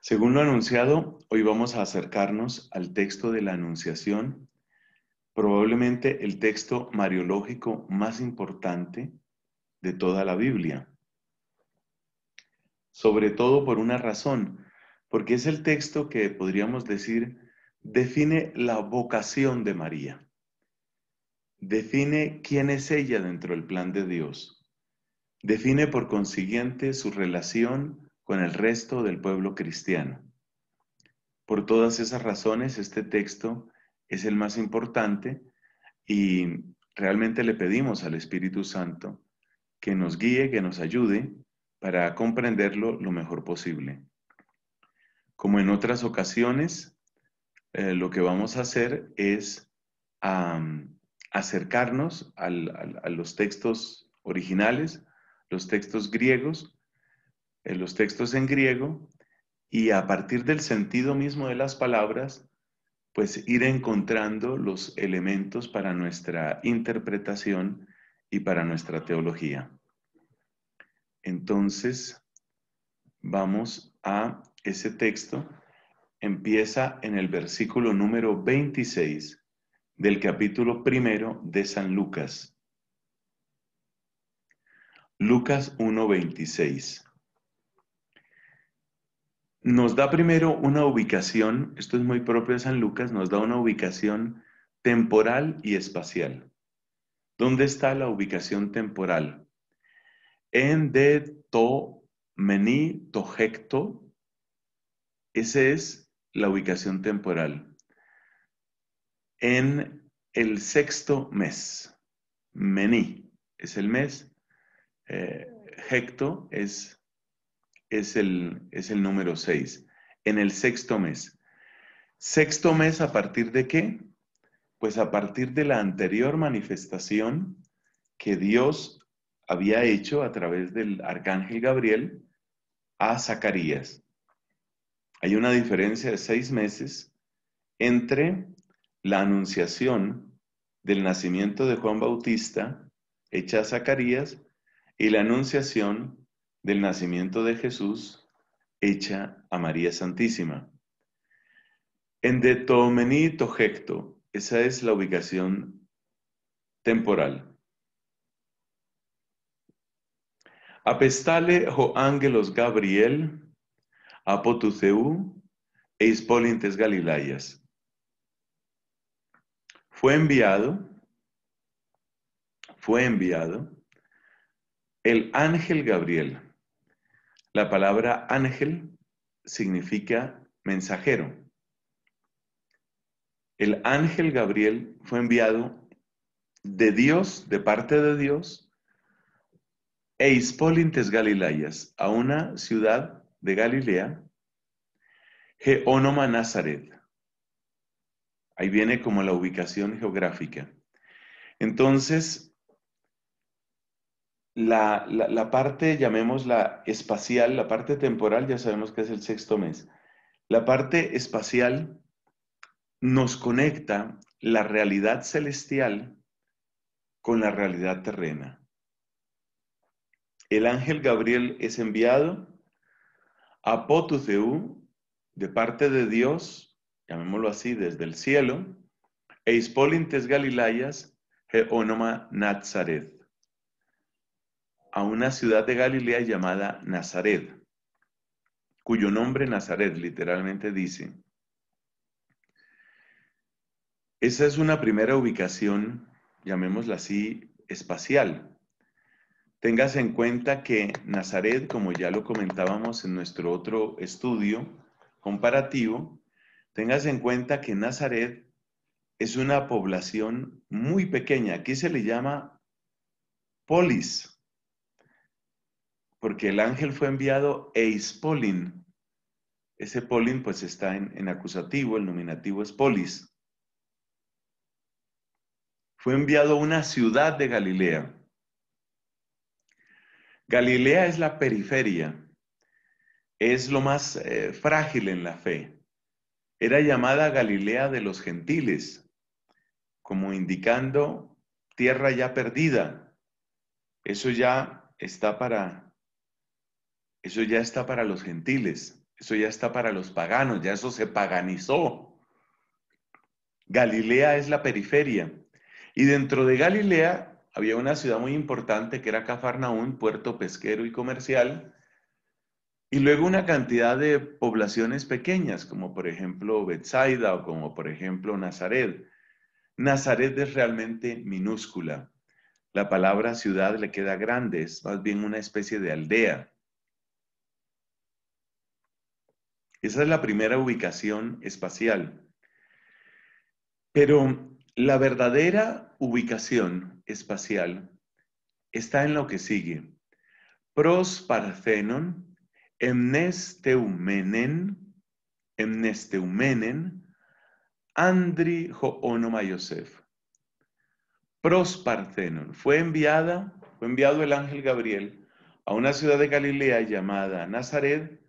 Según lo anunciado, hoy vamos a acercarnos al texto de la Anunciación, probablemente el texto mariológico más importante de toda la Biblia. Sobre todo por una razón, porque es el texto que podríamos decir define la vocación de María, define quién es ella dentro del plan de Dios, define por consiguiente su relación con el resto del pueblo cristiano. Por todas esas razones, este texto es el más importante y realmente le pedimos al Espíritu Santo que nos guíe, que nos ayude para comprenderlo lo mejor posible. Como en otras ocasiones, eh, lo que vamos a hacer es acercarnos a los textos originales, los textos griegos, en los textos en griego y a partir del sentido mismo de las palabras, pues ir encontrando los elementos para nuestra interpretación y para nuestra teología. Entonces, vamos a ese texto. Empieza en el versículo número 26 del capítulo primero de San Lucas. Lucas 1.26 nos da primero una ubicación, esto es muy propio de San Lucas, nos da una ubicación temporal y espacial. ¿Dónde está la ubicación temporal? En de to meni hecto, esa es la ubicación temporal. En el sexto mes, meni es el mes, eh, hecto es es el, es el número 6. En el sexto mes. Sexto mes a partir de qué? Pues a partir de la anterior manifestación que Dios había hecho a través del arcángel Gabriel a Zacarías. Hay una diferencia de seis meses entre la anunciación del nacimiento de Juan Bautista hecha a Zacarías y la anunciación del nacimiento de Jesús hecha a María Santísima. En de tomenito Tojecto, esa es la ubicación temporal. Apestale Joángelos ángelos Gabriel, apotuceu e ispolintes Galilayas. Fue enviado, fue enviado el ángel Gabriel la palabra ángel significa mensajero. El ángel Gabriel fue enviado de Dios, de parte de Dios, e Hispolintes Galilayas, a una ciudad de Galilea, Geónoma Nazaret. Ahí viene como la ubicación geográfica. Entonces, la, la, la parte, llamémosla espacial, la parte temporal, ya sabemos que es el sexto mes. La parte espacial nos conecta la realidad celestial con la realidad terrena. El ángel Gabriel es enviado a Potuzeú de parte de Dios, llamémoslo así, desde el cielo, e Hispolintes Galilayas, Geónoma Nazaret a una ciudad de Galilea llamada Nazaret, cuyo nombre Nazaret literalmente dice. Esa es una primera ubicación, llamémosla así, espacial. Tengas en cuenta que Nazaret, como ya lo comentábamos en nuestro otro estudio comparativo, tengas en cuenta que Nazaret es una población muy pequeña. Aquí se le llama polis, porque el ángel fue enviado eis polin. Ese polin pues está en, acusativo, el nominativo es polis. Fue enviado a una ciudad de Galilea. Galilea es la periferia, es lo más eh, frágil en la fe. Era llamada Galilea de los gentiles, como indicando tierra ya perdida. Eso ya está para eso ya está para los gentiles, eso ya está para los paganos, ya eso se paganizó. Galilea es la periferia. Y dentro de Galilea había una ciudad muy importante que era Cafarnaún, puerto pesquero y comercial, y luego una cantidad de poblaciones pequeñas, como por ejemplo Betsaida o como por ejemplo Nazaret. Nazaret es realmente minúscula. La palabra ciudad le queda grande, es más bien una especie de aldea. Esa es la primera ubicación espacial. Pero la verdadera ubicación espacial está en lo que sigue. Pros Parthenon, Emnesteumenen, Emnesteumenen, Andri Joonoma Yosef. Pros fue enviada, fue enviado el ángel Gabriel a una ciudad de Galilea llamada Nazaret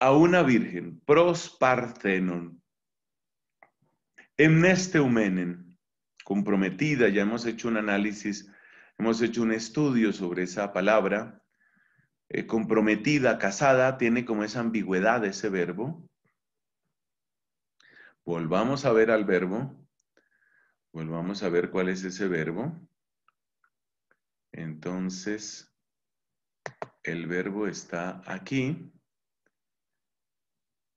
a una virgen, pros parthenon, este comprometida, ya hemos hecho un análisis, hemos hecho un estudio sobre esa palabra. Eh, comprometida, casada, tiene como esa ambigüedad ese verbo. Volvamos a ver al verbo. Volvamos a ver cuál es ese verbo. Entonces, el verbo está aquí.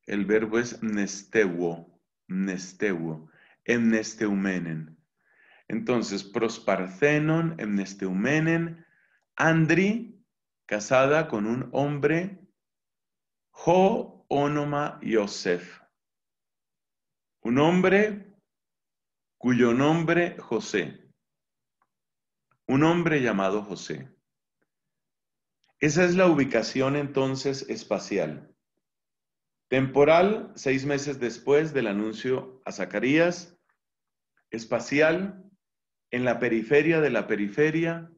El verbo es mnesteuo, mnesteuo, emnesteumenen. Entonces, prosparcenon, emnesteumenen, Andri, casada con un hombre, Jo onoma Yosef, un hombre cuyo nombre José, un hombre llamado José. Esa es la ubicación entonces espacial. Temporal, seis meses después del anuncio a Zacarías. Espacial, en la periferia de la periferia,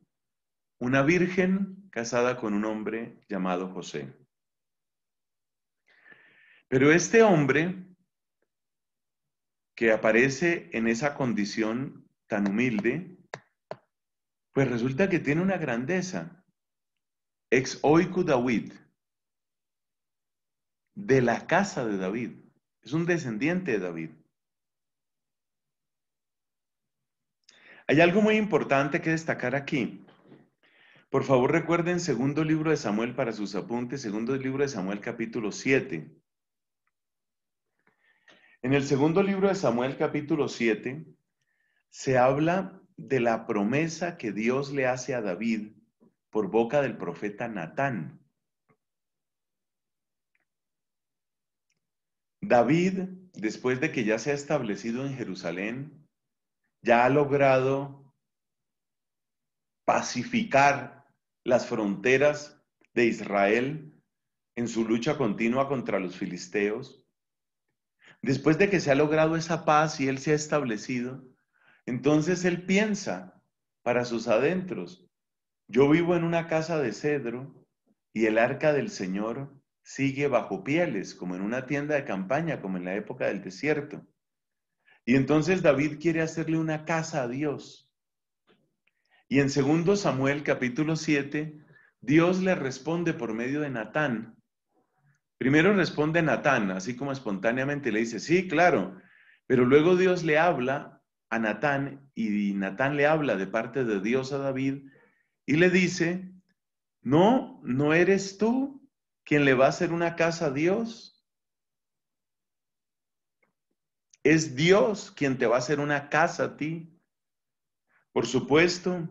una virgen casada con un hombre llamado José. Pero este hombre que aparece en esa condición tan humilde, pues resulta que tiene una grandeza. Ex oiku dawit de la casa de David. Es un descendiente de David. Hay algo muy importante que destacar aquí. Por favor, recuerden segundo libro de Samuel para sus apuntes, segundo libro de Samuel capítulo 7. En el segundo libro de Samuel capítulo 7 se habla de la promesa que Dios le hace a David por boca del profeta Natán. David, después de que ya se ha establecido en Jerusalén, ya ha logrado pacificar las fronteras de Israel en su lucha continua contra los filisteos. Después de que se ha logrado esa paz y él se ha establecido, entonces él piensa para sus adentros, yo vivo en una casa de cedro y el arca del Señor sigue bajo pieles, como en una tienda de campaña, como en la época del desierto. Y entonces David quiere hacerle una casa a Dios. Y en 2 Samuel capítulo 7, Dios le responde por medio de Natán. Primero responde Natán, así como espontáneamente le dice, sí, claro, pero luego Dios le habla a Natán y Natán le habla de parte de Dios a David y le dice, no, no eres tú, ¿Quién le va a hacer una casa a Dios. Es Dios quien te va a hacer una casa a ti. Por supuesto,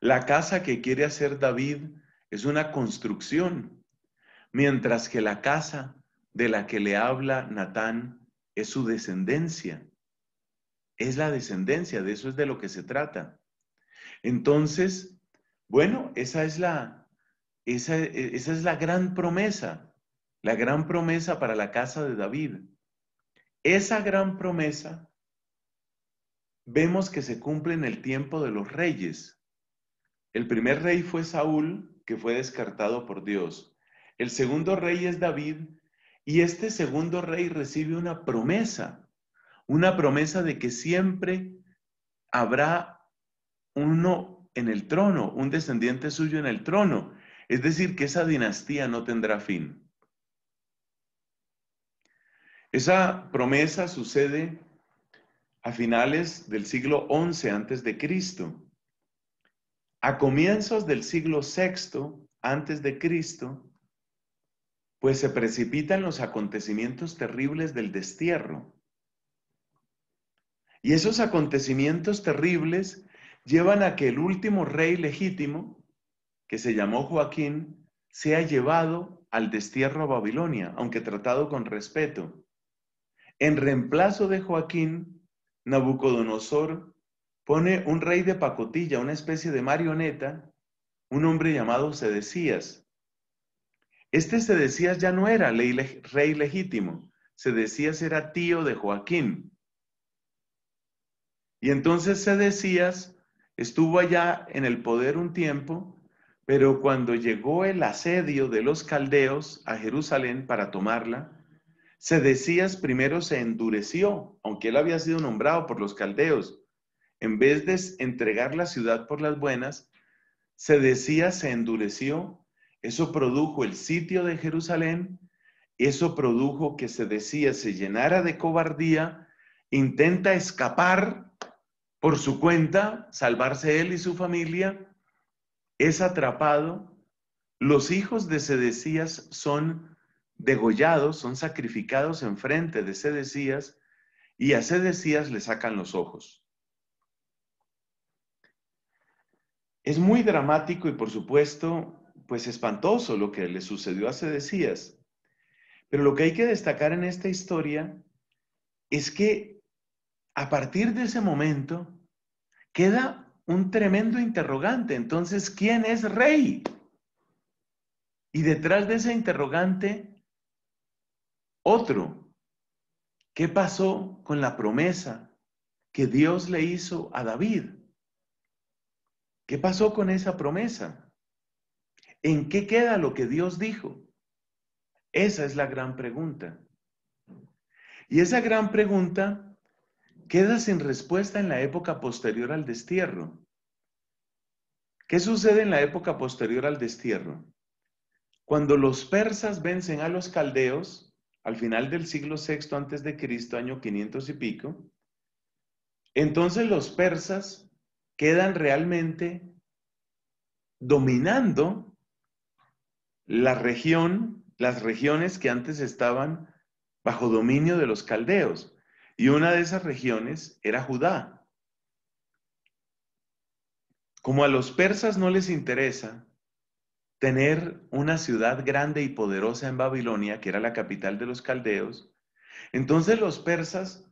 la casa que quiere hacer David es una construcción, mientras que la casa de la que le habla Natán es su descendencia. Es la descendencia, de eso es de lo que se trata. Entonces, bueno, esa es la, e, esa, es la gran promesa, la gran promesa para la casa de David. Esa gran promesa vemos que se cumple en el tiempo de los reyes. El primer rey fue Saúl, que fue descartado por Dios. El segundo rey es David, y este segundo rey recibe una promesa, una promesa de que siempre habrá uno en el trono, un descendiente suyo en el trono, es decir, que esa dinastía no tendrá fin. Esa promesa sucede a finales del siglo XI antes de Cristo. A comienzos del siglo VI antes de Cristo, pues se precipitan los acontecimientos terribles del destierro. Y esos acontecimientos terribles llevan a que el último rey legítimo, que se llamó Joaquín, se ha llevado al destierro a Babilonia, aunque tratado con respeto. En reemplazo de Joaquín, Nabucodonosor pone un rey de pacotilla, una especie de marioneta, un hombre llamado Sedecías. Este Sedecías ya no era rey legítimo, Sedecías era tío de Joaquín. Y entonces Sedecías estuvo allá en el poder un tiempo pero cuando llegó el asedio de los caldeos a Jerusalén para tomarla, se decía, primero se endureció, aunque él había sido nombrado por los caldeos. En vez de entregar la ciudad por las buenas, se decía, se endureció. Eso produjo el sitio de Jerusalén. Eso produjo que se decía, se llenara de cobardía, intenta escapar por su cuenta, salvarse él y su familia, es atrapado, los hijos de Sedecías son degollados, son sacrificados enfrente de Sedecías, y a Sedecías le sacan los ojos. Es muy dramático y por supuesto, pues espantoso lo que le sucedió a Sedecías. Pero lo que hay que destacar en esta historia es que a partir de ese momento queda un tremendo interrogante. Entonces, ¿quién es rey? Y detrás de ese interrogante, otro. ¿Qué pasó con la promesa que Dios le hizo a David? ¿Qué pasó con esa promesa? ¿En qué queda lo que Dios dijo? Esa es la gran pregunta. Y esa gran pregunta queda sin respuesta en la época posterior al destierro. ¿Qué sucede en la época posterior al destierro? Cuando los persas vencen a los caldeos, al final del siglo VI antes de Cristo, año 500 y pico, entonces los persas quedan realmente dominando la región, las regiones que antes estaban bajo dominio de los caldeos. Y una de esas regiones era Judá. Como a los persas no les interesa tener una ciudad grande y poderosa en Babilonia, que era la capital de los caldeos, entonces los persas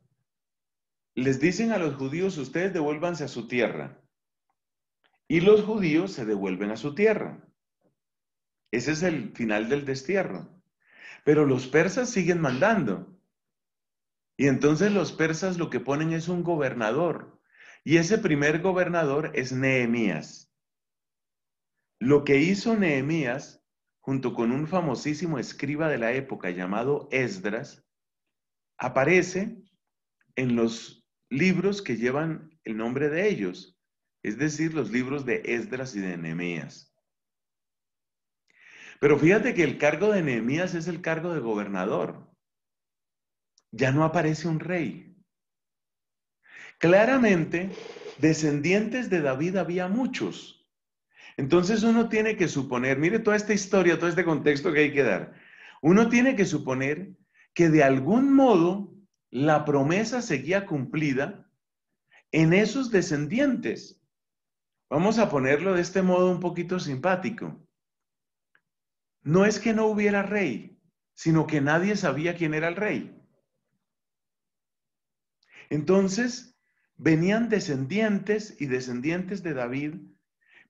les dicen a los judíos, ustedes devuélvanse a su tierra. Y los judíos se devuelven a su tierra. Ese es el final del destierro. Pero los persas siguen mandando. Y entonces los persas lo que ponen es un gobernador. Y ese primer gobernador es Nehemías. Lo que hizo Nehemías, junto con un famosísimo escriba de la época llamado Esdras, aparece en los libros que llevan el nombre de ellos, es decir, los libros de Esdras y de Nehemías. Pero fíjate que el cargo de Nehemías es el cargo de gobernador ya no aparece un rey. Claramente, descendientes de David había muchos. Entonces uno tiene que suponer, mire toda esta historia, todo este contexto que hay que dar, uno tiene que suponer que de algún modo la promesa seguía cumplida en esos descendientes. Vamos a ponerlo de este modo un poquito simpático. No es que no hubiera rey, sino que nadie sabía quién era el rey. Entonces, venían descendientes y descendientes de David,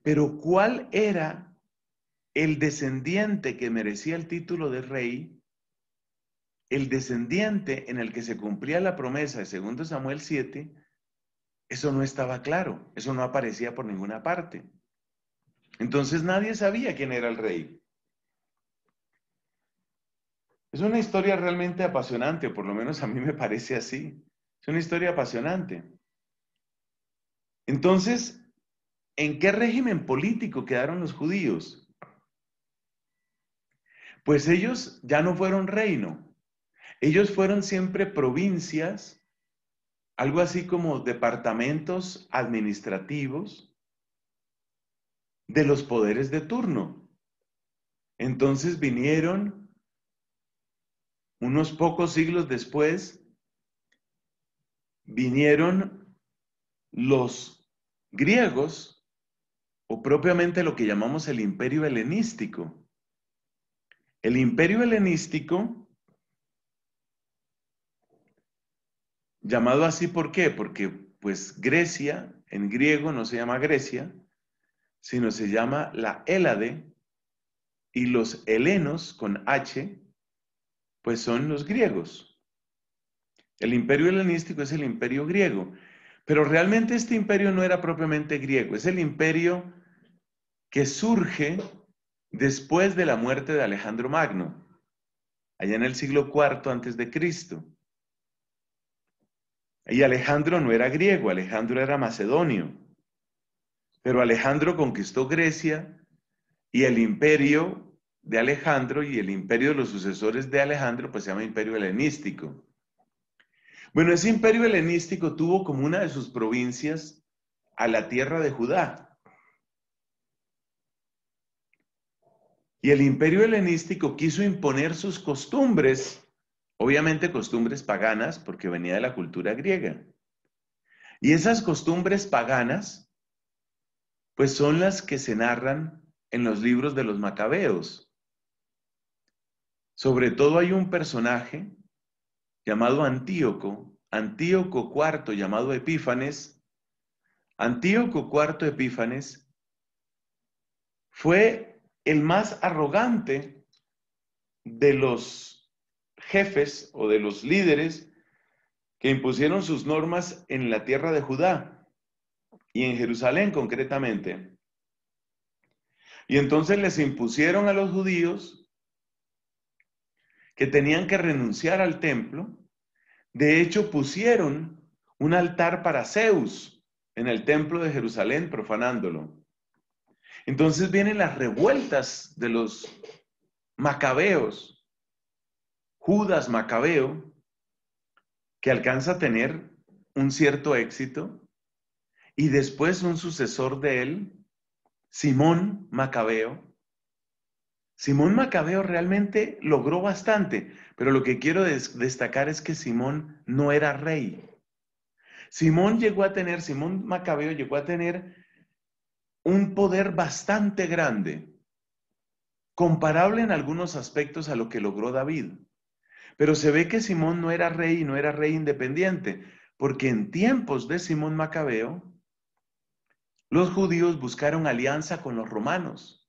pero ¿cuál era el descendiente que merecía el título de rey? El descendiente en el que se cumplía la promesa de segundo Samuel 7, eso no estaba claro, eso no aparecía por ninguna parte. Entonces nadie sabía quién era el rey. Es una historia realmente apasionante, por lo menos a mí me parece así. Es una historia apasionante. Entonces, ¿en qué régimen político quedaron los judíos? Pues ellos ya no fueron reino. Ellos fueron siempre provincias, algo así como departamentos administrativos de los poderes de turno. Entonces vinieron unos pocos siglos después vinieron los griegos, o propiamente lo que llamamos el imperio helenístico. El imperio helenístico, llamado así, ¿por qué? Porque pues Grecia, en griego no se llama Grecia, sino se llama la Hélade, y los helenos con H, pues son los griegos. El imperio helenístico es el imperio griego, pero realmente este imperio no era propiamente griego, es el imperio que surge después de la muerte de Alejandro Magno, allá en el siglo IV antes de Cristo. Y Alejandro no era griego, Alejandro era macedonio. Pero Alejandro conquistó Grecia y el imperio de Alejandro y el imperio de los sucesores de Alejandro pues se llama imperio helenístico. Bueno, ese imperio helenístico tuvo como una de sus provincias a la tierra de Judá. Y el imperio helenístico quiso imponer sus costumbres, obviamente costumbres paganas, porque venía de la cultura griega. Y esas costumbres paganas, pues son las que se narran en los libros de los macabeos. Sobre todo hay un personaje llamado Antíoco, Antíoco IV llamado Epífanes, Antíoco IV Epífanes fue el más arrogante de los jefes o de los líderes que impusieron sus normas en la tierra de Judá y en Jerusalén concretamente. Y entonces les impusieron a los judíos que tenían que renunciar al templo de hecho, pusieron un altar para Zeus en el templo de Jerusalén, profanándolo. Entonces vienen las revueltas de los macabeos, Judas Macabeo, que alcanza a tener un cierto éxito, y después un sucesor de él, Simón Macabeo, Simón Macabeo realmente logró bastante, pero lo que quiero destacar es que Simón no era rey. Simón llegó a tener, Simón Macabeo llegó a tener un poder bastante grande, comparable en algunos aspectos a lo que logró David. Pero se ve que Simón no era rey y no era rey independiente, porque en tiempos de Simón Macabeo, los judíos buscaron alianza con los romanos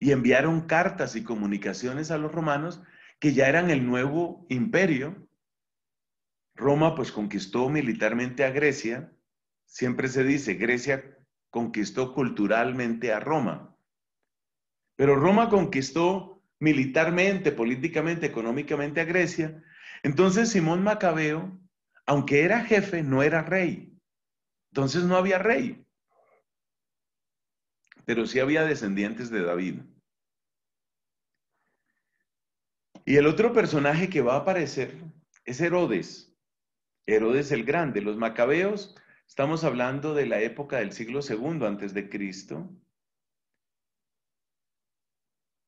y enviaron cartas y comunicaciones a los romanos que ya eran el nuevo imperio. Roma pues conquistó militarmente a Grecia. Siempre se dice, Grecia conquistó culturalmente a Roma. Pero Roma conquistó militarmente, políticamente, económicamente a Grecia. Entonces Simón Macabeo, aunque era jefe, no era rey. Entonces no había rey pero sí había descendientes de David. Y el otro personaje que va a aparecer es Herodes, Herodes el Grande. Los macabeos, estamos hablando de la época del siglo II antes de Cristo.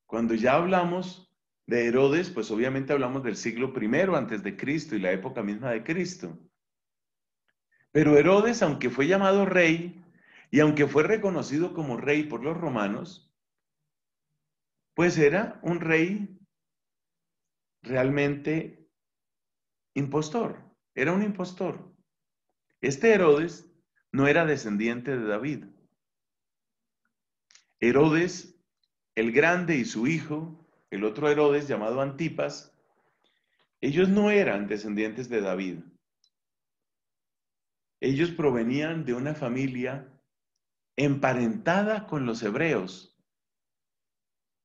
Cuando ya hablamos de Herodes, pues obviamente hablamos del siglo I antes de Cristo y la época misma de Cristo. Pero Herodes, aunque fue llamado rey, y aunque fue reconocido como rey por los romanos, pues era un rey realmente impostor, era un impostor. Este Herodes no era descendiente de David. Herodes el Grande y su hijo, el otro Herodes llamado Antipas, ellos no eran descendientes de David. Ellos provenían de una familia emparentada con los hebreos.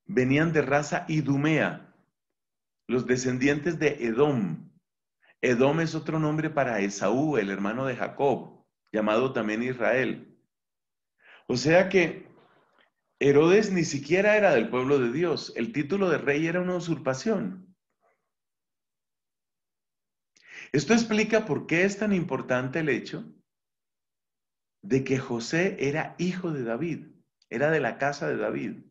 Venían de raza idumea, los descendientes de Edom. Edom es otro nombre para Esaú, el hermano de Jacob, llamado también Israel. O sea que Herodes ni siquiera era del pueblo de Dios. El título de rey era una usurpación. Esto explica por qué es tan importante el hecho de que José era hijo de David, era de la casa de David.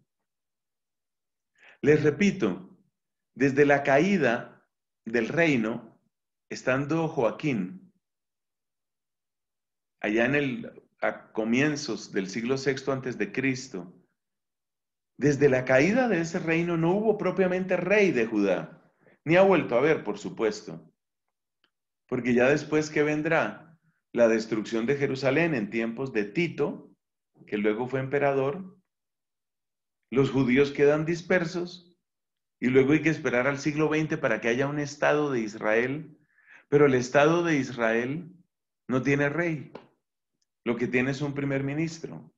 Les repito, desde la caída del reino, estando Joaquín, allá en el, a comienzos del siglo VI antes de Cristo, desde la caída de ese reino no hubo propiamente rey de Judá, ni ha vuelto a ver, por supuesto, porque ya después que vendrá, la destrucción de Jerusalén en tiempos de Tito, que luego fue emperador, los judíos quedan dispersos y luego hay que esperar al siglo XX para que haya un Estado de Israel, pero el Estado de Israel no tiene rey, lo que tiene es un primer ministro.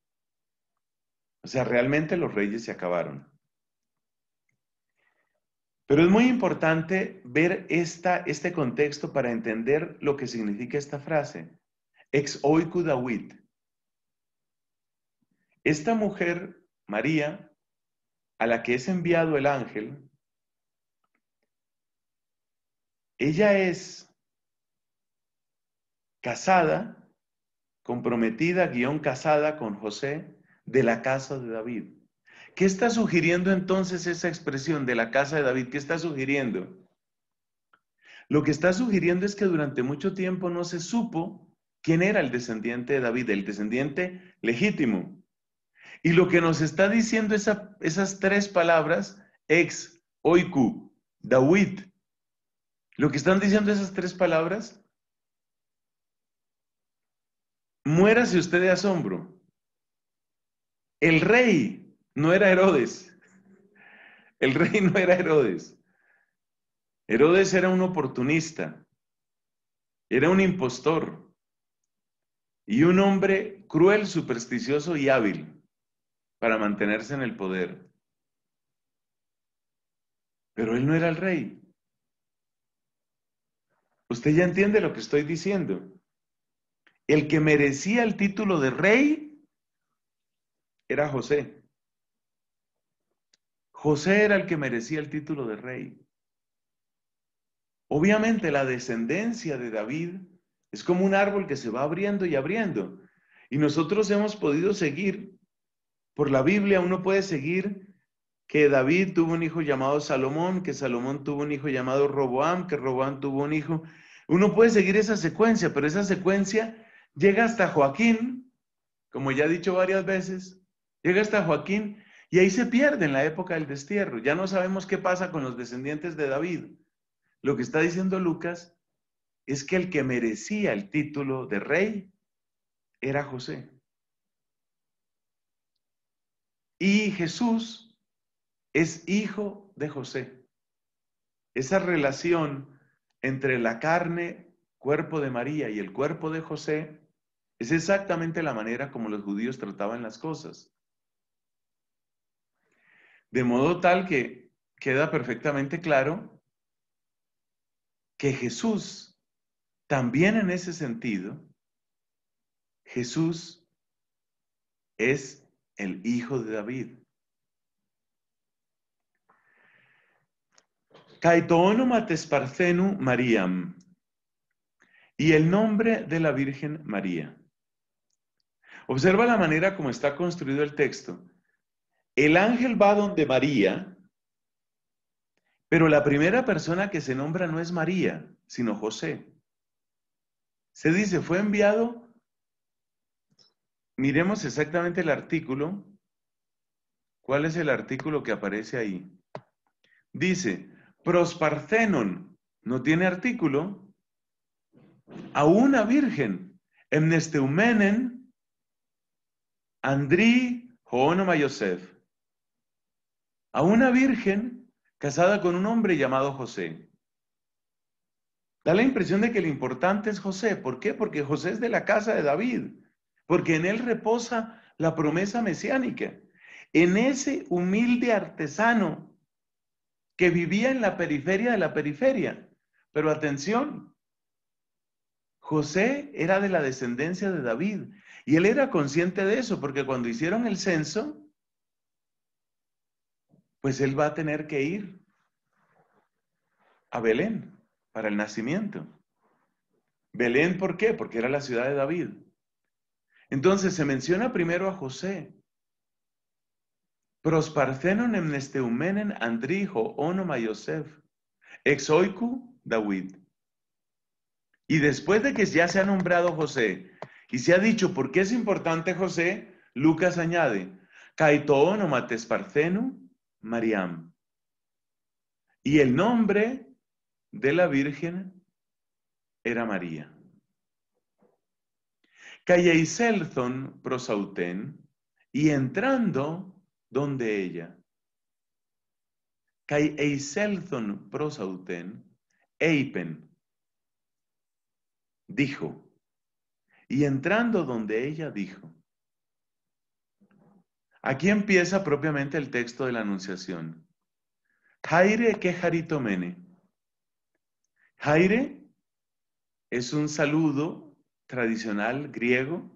O sea, realmente los reyes se acabaron. Pero es muy importante ver esta, este contexto para entender lo que significa esta frase ex oiku Esta mujer, María, a la que es enviado el ángel, ella es casada, comprometida, guión casada con José de la casa de David. ¿Qué está sugiriendo entonces esa expresión de la casa de David? ¿Qué está sugiriendo? Lo que está sugiriendo es que durante mucho tiempo no se supo ¿Quién era el descendiente de David? El descendiente legítimo. Y lo que nos está diciendo esas tres palabras, ex, oiku, David, lo que están diciendo esas tres palabras, muérase usted de asombro. El rey no era Herodes. El rey no era Herodes. Herodes era un oportunista, era un impostor y un hombre cruel, supersticioso y hábil para mantenerse en el poder. Pero él no era el rey. Usted ya entiende lo que estoy diciendo. El que merecía el título de rey era José. José era el que merecía el título de rey. Obviamente la descendencia de David es como un árbol que se va abriendo y abriendo. Y nosotros hemos podido seguir, por la Biblia uno puede seguir que David tuvo un hijo llamado Salomón, que Salomón tuvo un hijo llamado Roboam, que Roboam tuvo un hijo. Uno puede seguir esa secuencia, pero esa secuencia llega hasta Joaquín, como ya he dicho varias veces, llega hasta Joaquín y ahí se pierde en la época del destierro. Ya no sabemos qué pasa con los descendientes de David. Lo que está diciendo Lucas es que el que merecía el título de rey era José. Y Jesús es hijo de José. Esa relación entre la carne, cuerpo de María y el cuerpo de José es exactamente la manera como los judíos trataban las cosas. De modo tal que queda perfectamente claro que Jesús también en ese sentido, Jesús es el hijo de David. Caetoonoma tesparcenu Mariam. Y el nombre de la Virgen María. Observa la manera como está construido el texto. El ángel va donde María, pero la primera persona que se nombra no es María, sino José. Se dice, fue enviado, miremos exactamente el artículo, ¿cuál es el artículo que aparece ahí? Dice, Prosparthenon no tiene artículo a una virgen, Emnesteumenen, Andri Joonoma Yosef, a una virgen casada con un hombre llamado José. Da la impresión de que lo importante es José. ¿Por qué? Porque José es de la casa de David, porque en él reposa la promesa mesiánica. En ese humilde artesano que vivía en la periferia de la periferia. Pero atención, José era de la descendencia de David y él era consciente de eso porque cuando hicieron el censo, pues él va a tener que ir a Belén para el nacimiento. Belén, ¿por qué? Porque era la ciudad de David. Entonces se menciona primero a José. andrijo onoma Yosef, David. Y después de que ya se ha nombrado José y se ha dicho por qué es importante José, Lucas añade, Mariam. Y el nombre de la Virgen era María. Calléis prosautén y entrando donde ella. Calléis prosautén eipen. Dijo. Y entrando donde ella dijo. Aquí empieza propiamente el texto de la Anunciación. Jaire que Jaire es un saludo tradicional griego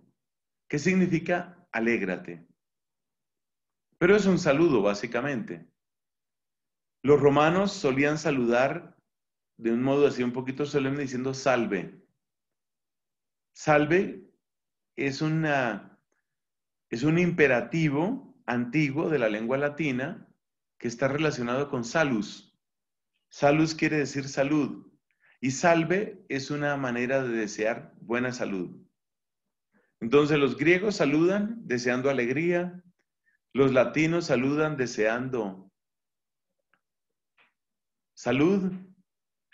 que significa alégrate. Pero es un saludo básicamente. Los romanos solían saludar de un modo así un poquito solemne diciendo salve. Salve es, una, es un imperativo antiguo de la lengua latina que está relacionado con salus. Salus quiere decir salud. Y salve es una manera de desear buena salud. Entonces los griegos saludan deseando alegría, los latinos saludan deseando salud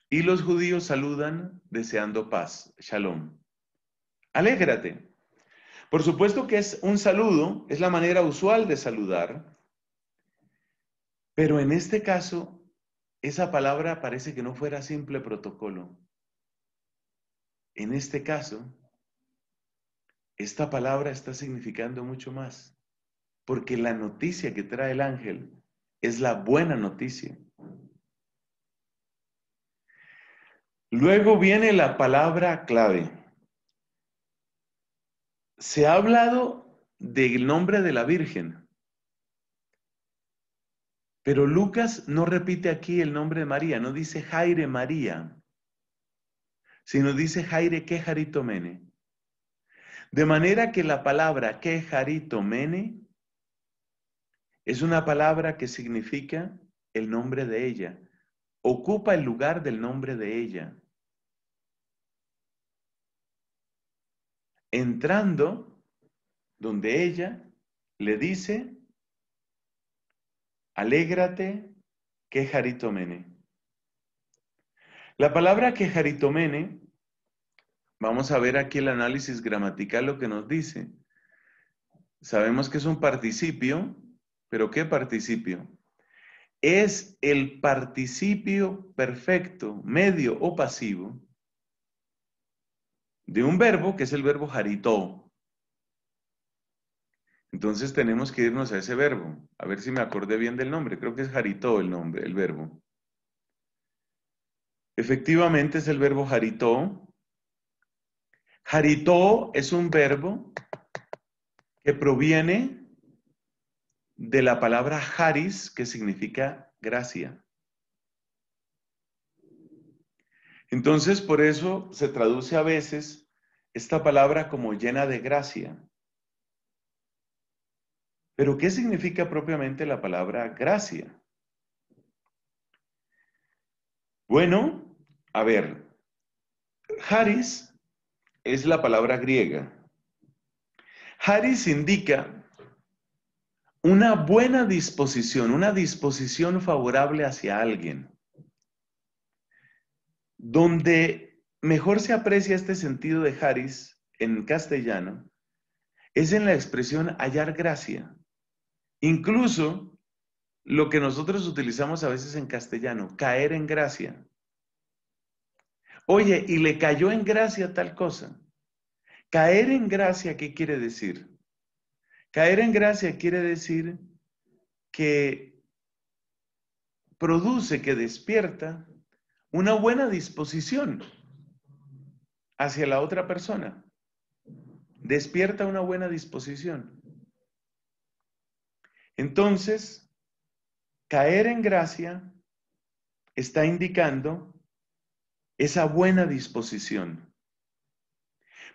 y los judíos saludan deseando paz, shalom. Alégrate. Por supuesto que es un saludo, es la manera usual de saludar, pero en este caso esa palabra parece que no fuera simple protocolo. En este caso, esta palabra está significando mucho más, porque la noticia que trae el ángel es la buena noticia. Luego viene la palabra clave. Se ha hablado del nombre de la Virgen, pero Lucas no repite aquí el nombre de María, no dice Jaire María, sino dice Jaire Quejaritomene. De manera que la palabra Quejaritomene es una palabra que significa el nombre de ella, ocupa el lugar del nombre de ella. Entrando donde ella le dice Alégrate quejaritomene. La palabra quejaritomene, vamos a ver aquí el análisis gramatical lo que nos dice. Sabemos que es un participio, pero ¿qué participio? Es el participio perfecto, medio o pasivo de un verbo que es el verbo jaritó. Entonces tenemos que irnos a ese verbo. A ver si me acordé bien del nombre. Creo que es jarito el nombre, el verbo. Efectivamente es el verbo jarito. Jarito es un verbo que proviene de la palabra haris, que significa gracia. Entonces, por eso se traduce a veces esta palabra como llena de gracia. Pero, ¿qué significa propiamente la palabra gracia? Bueno, a ver, Haris es la palabra griega. Haris indica una buena disposición, una disposición favorable hacia alguien. Donde mejor se aprecia este sentido de Haris en castellano es en la expresión hallar gracia. Incluso lo que nosotros utilizamos a veces en castellano, caer en gracia. Oye, y le cayó en gracia tal cosa. Caer en gracia, ¿qué quiere decir? Caer en gracia quiere decir que produce, que despierta una buena disposición hacia la otra persona. Despierta una buena disposición. Entonces, caer en gracia está indicando esa buena disposición.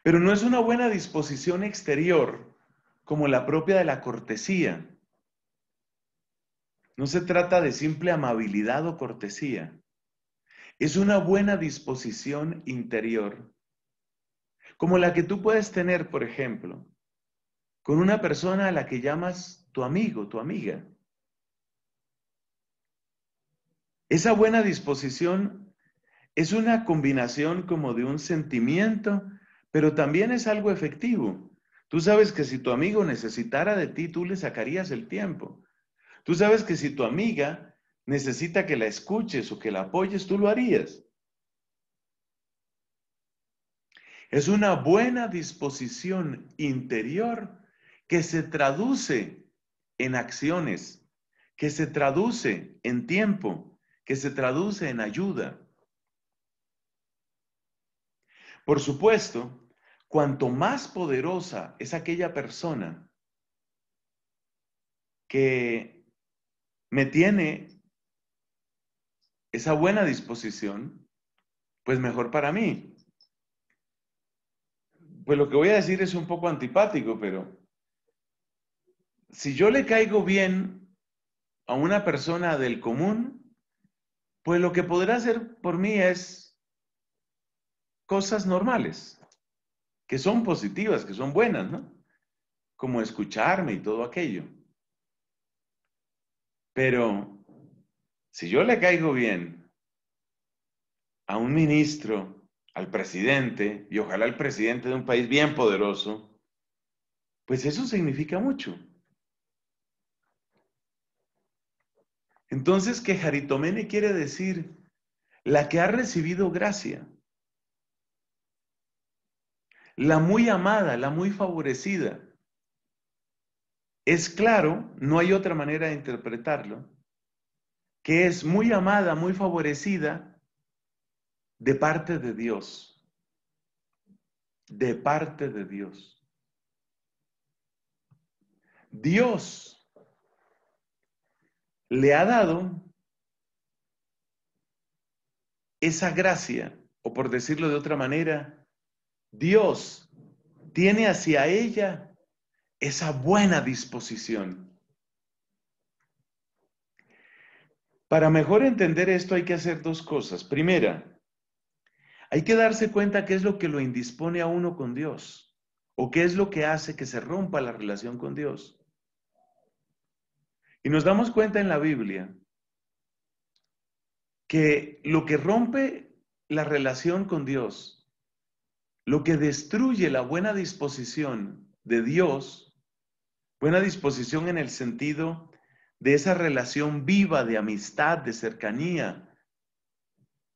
Pero no es una buena disposición exterior como la propia de la cortesía. No se trata de simple amabilidad o cortesía. Es una buena disposición interior, como la que tú puedes tener, por ejemplo, con una persona a la que llamas tu amigo, tu amiga. Esa buena disposición es una combinación como de un sentimiento, pero también es algo efectivo. Tú sabes que si tu amigo necesitara de ti, tú le sacarías el tiempo. Tú sabes que si tu amiga necesita que la escuches o que la apoyes, tú lo harías. Es una buena disposición interior que se traduce en acciones, que se traduce en tiempo, que se traduce en ayuda. Por supuesto, cuanto más poderosa es aquella persona que me tiene esa buena disposición, pues mejor para mí. Pues lo que voy a decir es un poco antipático, pero si yo le caigo bien a una persona del común, pues lo que podrá hacer por mí es cosas normales, que son positivas, que son buenas, ¿no? Como escucharme y todo aquello. Pero si yo le caigo bien a un ministro, al presidente, y ojalá al presidente de un país bien poderoso, pues eso significa mucho. Entonces, que Jaritomene quiere decir la que ha recibido gracia, la muy amada, la muy favorecida. Es claro, no hay otra manera de interpretarlo, que es muy amada, muy favorecida de parte de Dios. De parte de Dios. Dios le ha dado esa gracia, o por decirlo de otra manera, Dios tiene hacia ella esa buena disposición. Para mejor entender esto hay que hacer dos cosas. Primera, hay que darse cuenta qué es lo que lo indispone a uno con Dios o qué es lo que hace que se rompa la relación con Dios. Y nos damos cuenta en la Biblia que lo que rompe la relación con Dios, lo que destruye la buena disposición de Dios, buena disposición en el sentido de esa relación viva de amistad, de cercanía,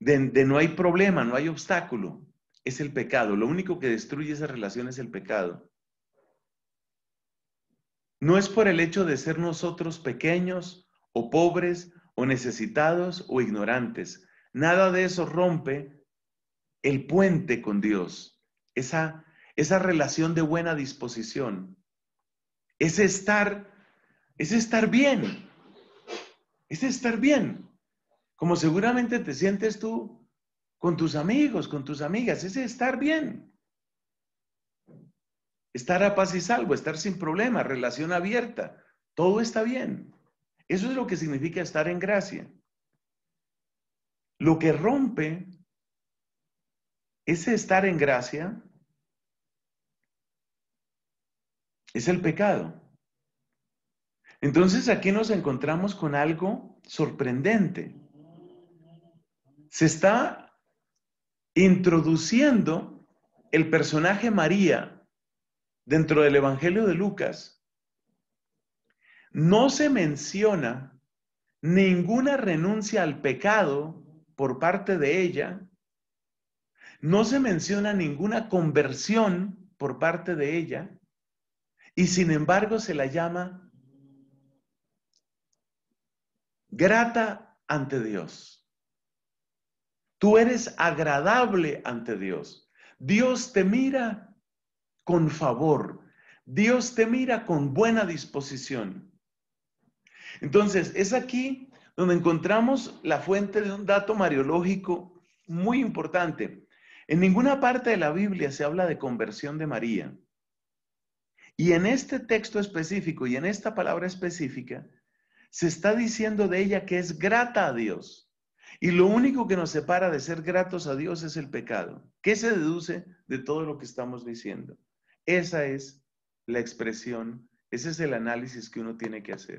de, no hay problema, no hay obstáculo, es el pecado. Lo único que destruye esa relación es el pecado. No es por el hecho de ser nosotros pequeños o pobres o necesitados o ignorantes. Nada de eso rompe el puente con Dios, esa, esa relación de buena disposición. Es estar, es estar bien, es estar bien. Como seguramente te sientes tú con tus amigos, con tus amigas, es estar bien estar a paz y salvo, estar sin problema, relación abierta, todo está bien. Eso es lo que significa estar en gracia. Lo que rompe ese estar en gracia es el pecado. Entonces aquí nos encontramos con algo sorprendente. Se está introduciendo el personaje María dentro del Evangelio de Lucas, no se menciona ninguna renuncia al pecado por parte de ella, no se menciona ninguna conversión por parte de ella, y sin embargo se la llama grata ante Dios. Tú eres agradable ante Dios. Dios te mira con favor. Dios te mira con buena disposición. Entonces, es aquí donde encontramos la fuente de un dato mariológico muy importante. En ninguna parte de la Biblia se habla de conversión de María. Y en este texto específico y en esta palabra específica, se está diciendo de ella que es grata a Dios. Y lo único que nos separa de ser gratos a Dios es el pecado. ¿Qué se deduce de todo lo que estamos diciendo? Esa es la expresión, ese es el análisis que uno tiene que hacer.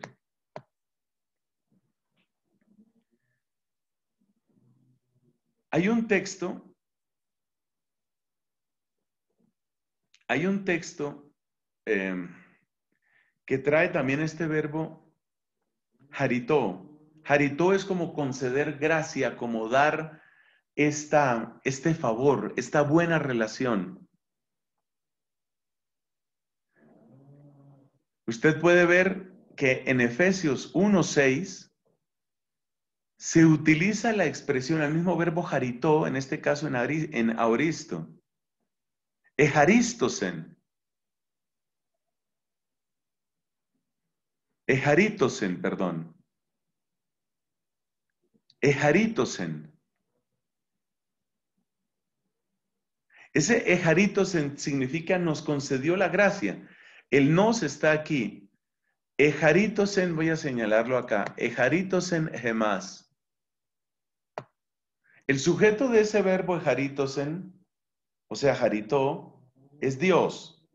Hay un texto, hay un texto em, que trae también este verbo haritó. Haritó es como conceder gracia, como dar esta, este favor, esta buena relación. usted puede ver que en Efesios 1.6 se utiliza la expresión, el mismo verbo jarito, en este caso en, auristo, ejaristosen, ejaritosen, perdón, ejaritosen. Ese ejaritosen significa nos concedió la gracia. El nos está aquí. Ejaritosen, voy a señalarlo acá. Ejaritosen gemás. El sujeto de ese verbo ejaritosen, o sea, jarito, es Dios.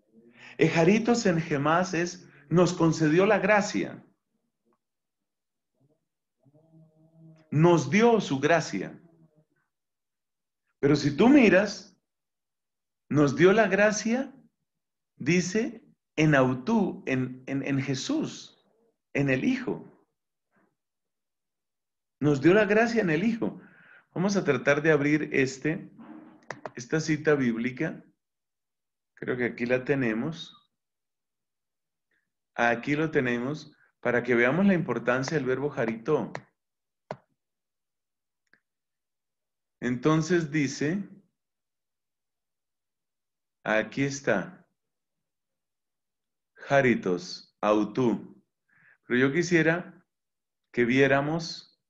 Ejaritosen gemás es nos concedió la gracia. Nos dio su gracia. Pero si tú miras, nos dio la gracia, dice en autú, en, en, en Jesús, en el Hijo. Nos dio la gracia en el Hijo. Vamos a tratar de abrir este, esta cita bíblica. Creo que aquí la tenemos. Aquí lo tenemos para que veamos la importancia del verbo Jarito. Entonces dice, aquí está. Haritos, Autú. Pero yo quisiera que viéramos,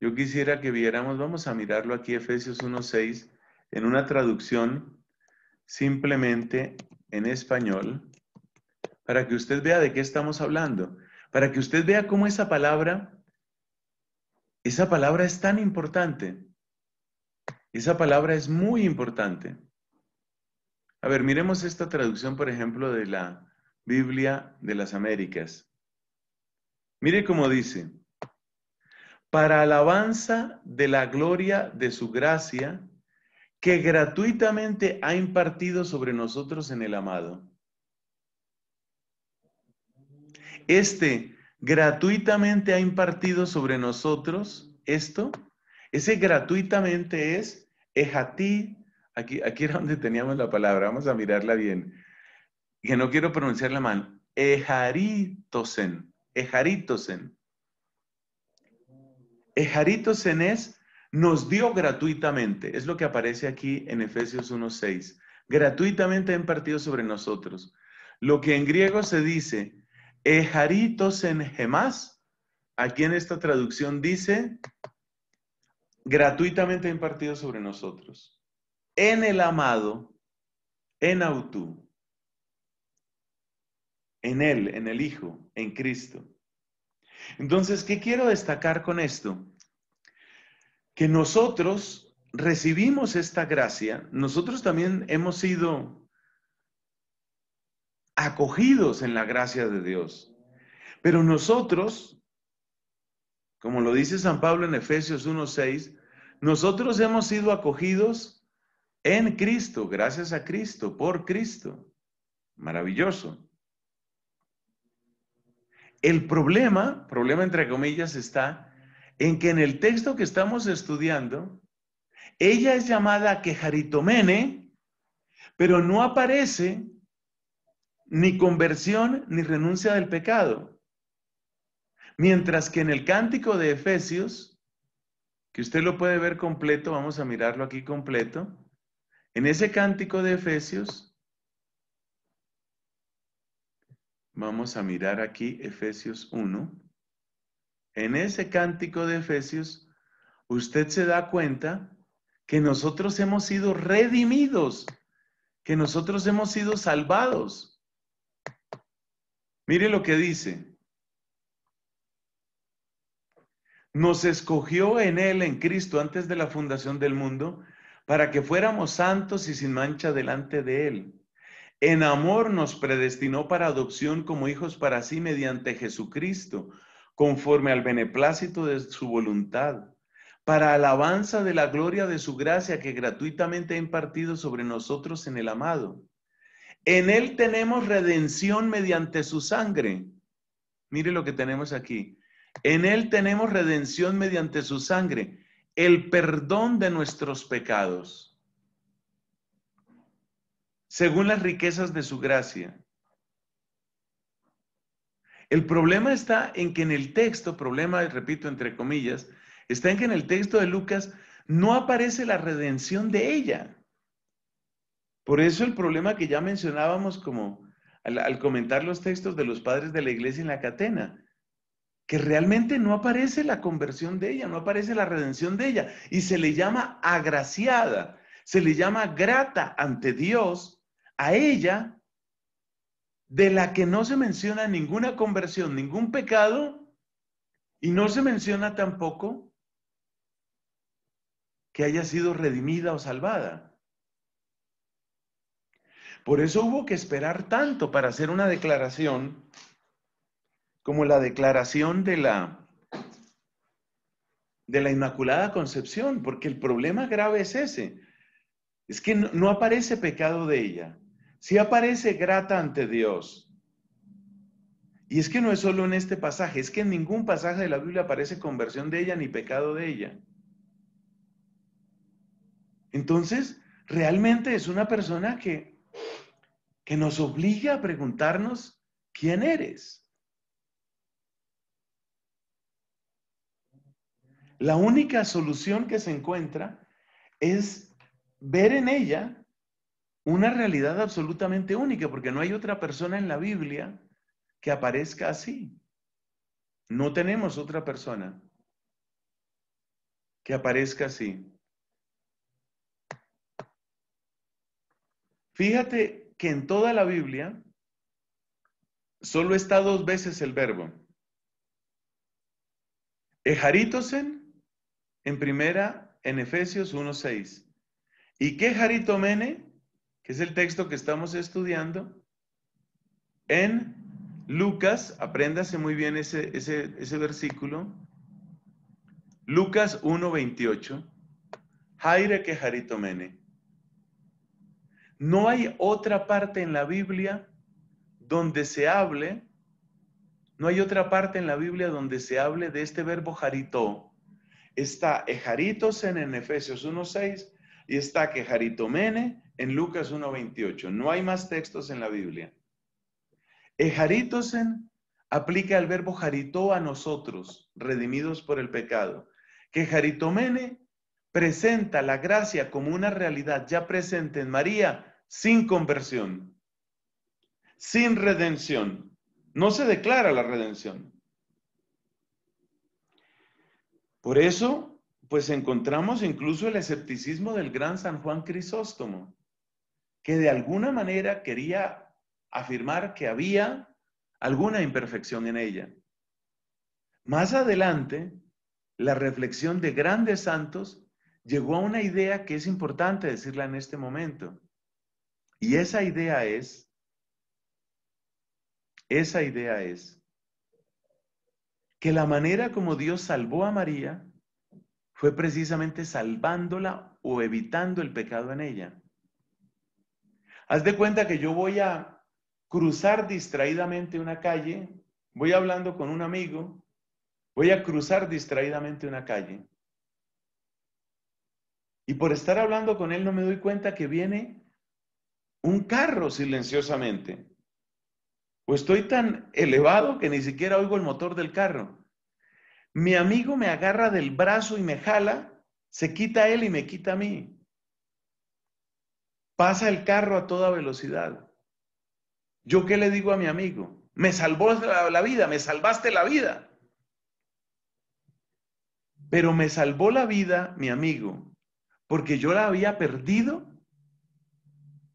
yo quisiera que viéramos, vamos a mirarlo aquí, Efesios 1.6, en una traducción simplemente en español, para que usted vea de qué estamos hablando, para que usted vea cómo esa palabra, esa palabra es tan importante. Esa palabra es muy importante. A ver, miremos esta traducción, por ejemplo, de la Biblia de las Américas. Mire cómo dice, para alabanza de la gloria de su gracia que gratuitamente ha impartido sobre nosotros en el amado. Este gratuitamente ha impartido sobre nosotros esto, ese gratuitamente es ti. Aquí, era donde teníamos la palabra, vamos a mirarla bien. Que no quiero pronunciarla mal. Ejaritosen. Ejaritosen. Ejaritosen es nos dio gratuitamente. Es lo que aparece aquí en Efesios 1.6. Gratuitamente ha impartido sobre nosotros. Lo que en griego se dice, ejaritosen gemas. gemás, aquí en esta traducción dice, gratuitamente ha impartido sobre nosotros en el amado, en autú, en Él, en el Hijo, en Cristo. Entonces, ¿qué quiero destacar con esto? Que nosotros recibimos esta gracia, nosotros también hemos sido acogidos en la gracia de Dios, pero nosotros, como lo dice San Pablo en Efesios 1.6, nosotros hemos sido acogidos en Cristo, gracias a Cristo, por Cristo. Maravilloso. El problema, problema entre comillas, está en que en el texto que estamos estudiando, ella es llamada quejaritomene, pero no aparece ni conversión ni renuncia del pecado. Mientras que en el cántico de Efesios, que usted lo puede ver completo, vamos a mirarlo aquí completo, en ese cántico de Efesios, vamos a mirar aquí Efesios 1. En ese cántico de Efesios, usted se da cuenta que nosotros hemos sido redimidos, que nosotros hemos sido salvados. Mire lo que dice. Nos escogió en Él, en Cristo, antes de la fundación del mundo, para que fuéramos santos y sin mancha delante de Él. En amor nos predestinó para adopción como hijos para sí mediante Jesucristo, conforme al beneplácito de su voluntad, para alabanza de la gloria de su gracia que gratuitamente ha impartido sobre nosotros en el amado. En Él tenemos redención mediante su sangre. Mire lo que tenemos aquí. En Él tenemos redención mediante su sangre el perdón de nuestros pecados, según las riquezas de su gracia. El problema está en que en el texto, problema, repito, entre comillas, está en que en el texto de Lucas no aparece la redención de ella. Por eso el problema que ya mencionábamos como al, al comentar los textos de los padres de la iglesia en la catena, que realmente no aparece la conversión de ella, no aparece la redención de ella, y se le llama agraciada, se le llama grata ante Dios a ella, de la que no se menciona ninguna conversión, ningún pecado, y no se menciona tampoco que haya sido redimida o salvada. Por eso hubo que esperar tanto para hacer una declaración como la declaración de la, de la Inmaculada Concepción, porque el problema grave es ese. Es que no, aparece pecado de ella, si aparece grata ante Dios. Y es que no es solo en este pasaje, es que en ningún pasaje de la Biblia aparece conversión de ella ni pecado de ella. Entonces, realmente es una persona que, que nos obliga a preguntarnos, ¿quién eres? La única solución que se encuentra es ver en ella una realidad absolutamente única, porque no hay otra persona en la Biblia que aparezca así. No tenemos otra persona que aparezca así. Fíjate que en toda la Biblia solo está dos veces el verbo. ejaritosen en primera, en Efesios 1.6. Y que Jaritomene, que es el texto que estamos estudiando, en Lucas, apréndase muy bien ese, versículo, Lucas 1.28, Jaire que Jaritomene. No hay otra parte en la Biblia donde se hable, no hay otra parte en la Biblia donde se hable de este verbo jaritó, Está Ejaritos eh, en, Efesios 1.6 y está Quejaritomene en Lucas 1.28. No hay más textos en la Biblia. Ejaritosen eh, aplica el verbo jaritó a nosotros, redimidos por el pecado. Quejaritomene presenta la gracia como una realidad ya presente en María sin conversión, sin redención. No se declara la redención. Por eso, pues encontramos incluso el escepticismo del gran San Juan Crisóstomo, que de alguna manera quería afirmar que había alguna imperfección en ella. Más adelante, la reflexión de grandes santos llegó a una idea que es importante decirla en este momento. Y esa idea es, esa idea es que la manera como Dios salvó a María fue precisamente salvándola o evitando el pecado en ella. Haz de cuenta que yo voy a cruzar distraídamente una calle, voy hablando con un amigo, voy a cruzar distraídamente una calle. Y por estar hablando con él no me doy cuenta que viene un carro silenciosamente. O estoy tan elevado que ni siquiera oigo el motor del carro. Mi amigo me agarra del brazo y me jala, se quita él y me quita a mí. Pasa el carro a toda velocidad. ¿Yo qué le digo a mi amigo? Me salvó la, la vida, me salvaste la vida. Pero me salvó la vida mi amigo, porque yo la había perdido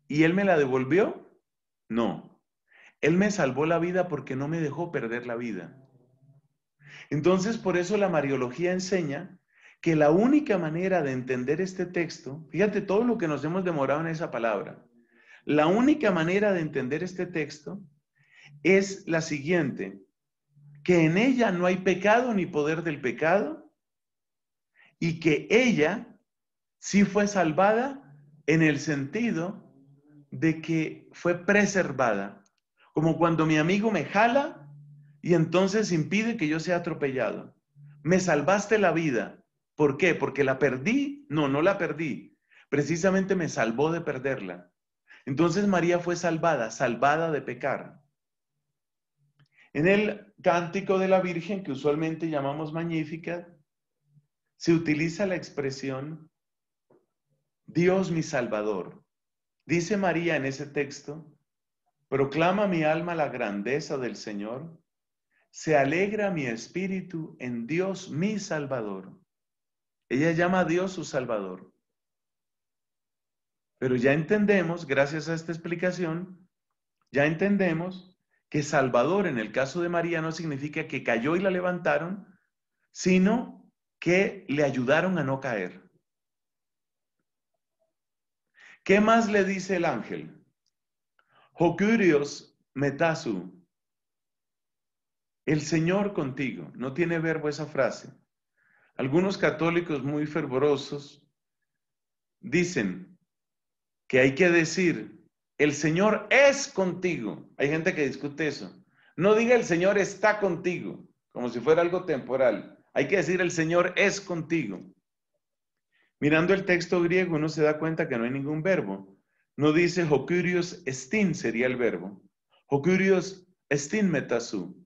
y él me la devolvió. No, él me salvó la vida porque no me dejó perder la vida. Entonces, por eso la Mariología enseña que la única manera de entender este texto, fíjate todo lo que nos hemos demorado en esa palabra, la única manera de entender este texto es la siguiente, que en ella no hay pecado ni poder del pecado y que ella sí fue salvada en el sentido de que fue preservada como cuando mi amigo me jala y entonces impide que yo sea atropellado. Me salvaste la vida. ¿Por qué? Porque la perdí. No, no la perdí. Precisamente me salvó de perderla. Entonces María fue salvada, salvada de pecar. En el cántico de la Virgen, que usualmente llamamos magnífica, se utiliza la expresión Dios mi Salvador. Dice María en ese texto, Proclama mi alma la grandeza del Señor. Se alegra mi espíritu en Dios mi Salvador. Ella llama a Dios su Salvador. Pero ya entendemos, gracias a esta explicación, ya entendemos que Salvador en el caso de María no significa que cayó y la levantaron, sino que le ayudaron a no caer. ¿Qué más le dice el ángel? Hokurios metasu. El Señor contigo. No tiene verbo esa frase. Algunos católicos muy fervorosos dicen que hay que decir, el Señor es contigo. Hay gente que discute eso. No diga el Señor está contigo, como si fuera algo temporal. Hay que decir el Señor es contigo. Mirando el texto griego uno se da cuenta que no hay ningún verbo. No dice Hokurios estin sería el verbo. Hokurios estin metasu.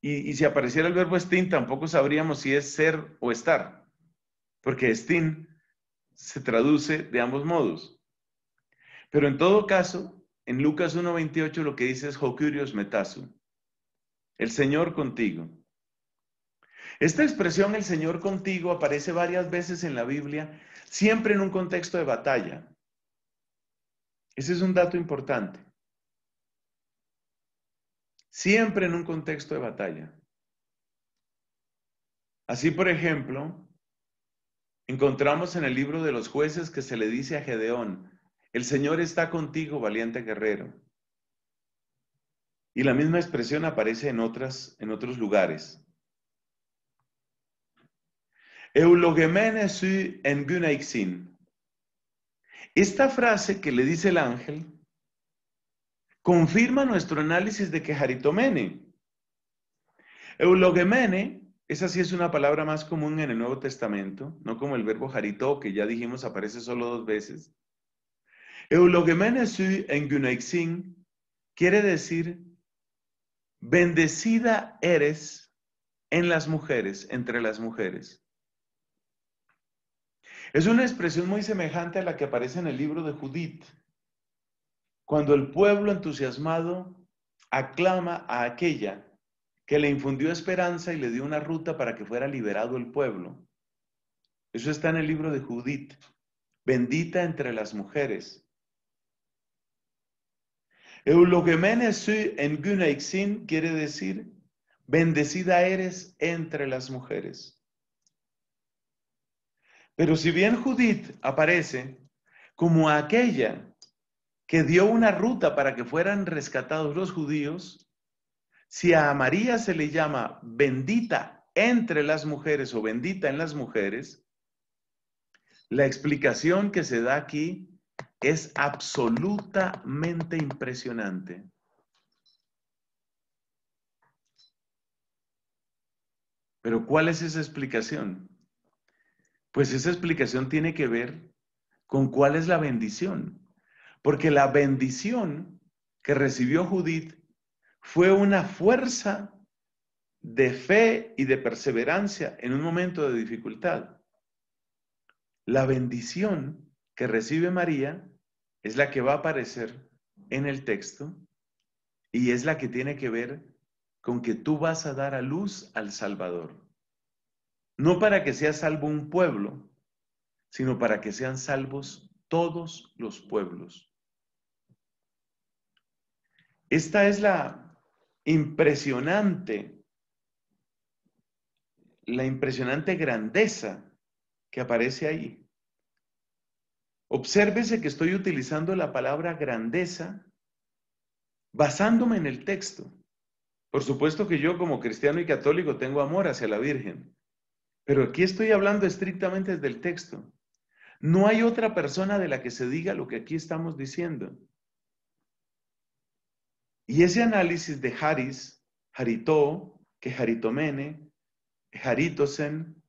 Y, si apareciera el verbo estin, tampoco sabríamos si es ser o estar, porque estin se traduce de ambos modos. Pero en todo caso, en Lucas 1.28 lo que dice es Hokurios metasu. El Señor contigo. Esta expresión, el Señor contigo, aparece varias veces en la Biblia, siempre en un contexto de batalla. Ese es un dato importante. Siempre en un contexto de batalla. Así, por ejemplo, encontramos en el libro de los jueces que se le dice a Gedeón, el Señor está contigo, valiente guerrero. Y la misma expresión aparece en, otras, en otros lugares. su en esta frase que le dice el ángel confirma nuestro análisis de que Haritomene. Eulogemene, esa sí es una palabra más común en el Nuevo Testamento, no como el verbo harito, que ya dijimos aparece solo dos veces. Eulogemene en enguneixin quiere decir bendecida eres en las mujeres, entre las mujeres. Es una expresión muy semejante a la que aparece en el libro de Judith, cuando el pueblo entusiasmado aclama a aquella que le infundió esperanza y le dio una ruta para que fuera liberado el pueblo. Eso está en el libro de Judith, bendita entre las mujeres. su en Guneixin, quiere decir, bendecida eres entre las mujeres. Pero si bien Judith aparece como aquella que dio una ruta para que fueran rescatados los judíos, si a María se le llama bendita entre las mujeres o bendita en las mujeres, la explicación que se da aquí es absolutamente impresionante. Pero ¿cuál es esa explicación? Pues esa explicación tiene que ver con cuál es la bendición. Porque la bendición que recibió Judith fue una fuerza de fe y de perseverancia en un momento de dificultad. La bendición que recibe María es la que va a aparecer en el texto y es la que tiene que ver con que tú vas a dar a luz al Salvador no para que sea salvo un pueblo, sino para que sean salvos todos los pueblos. Esta es la impresionante, la impresionante grandeza que aparece ahí. Obsérvese que estoy utilizando la palabra grandeza basándome en el texto. Por supuesto que yo como cristiano y católico tengo amor hacia la Virgen, pero aquí estoy hablando estrictamente del texto. No hay otra persona de la que se diga lo que aquí estamos diciendo. Y ese análisis de Haris, Harito, que Haritomene, Haritosen,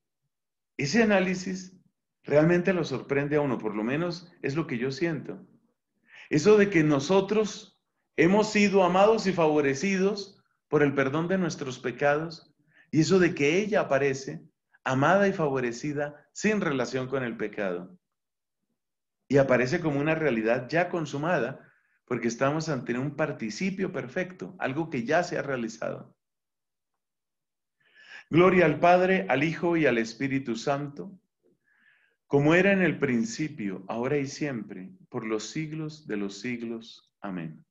ese análisis realmente lo sorprende a uno, por lo menos es lo que yo siento. Eso de que nosotros hemos sido amados y favorecidos por el perdón de nuestros pecados, y eso de que ella aparece amada y favorecida sin relación con el pecado. Y aparece como una realidad ya consumada porque estamos ante un participio perfecto, algo que ya se ha realizado. Gloria al Padre, al Hijo y al Espíritu Santo, como era en el principio, ahora y siempre, por los siglos de los siglos. Amén.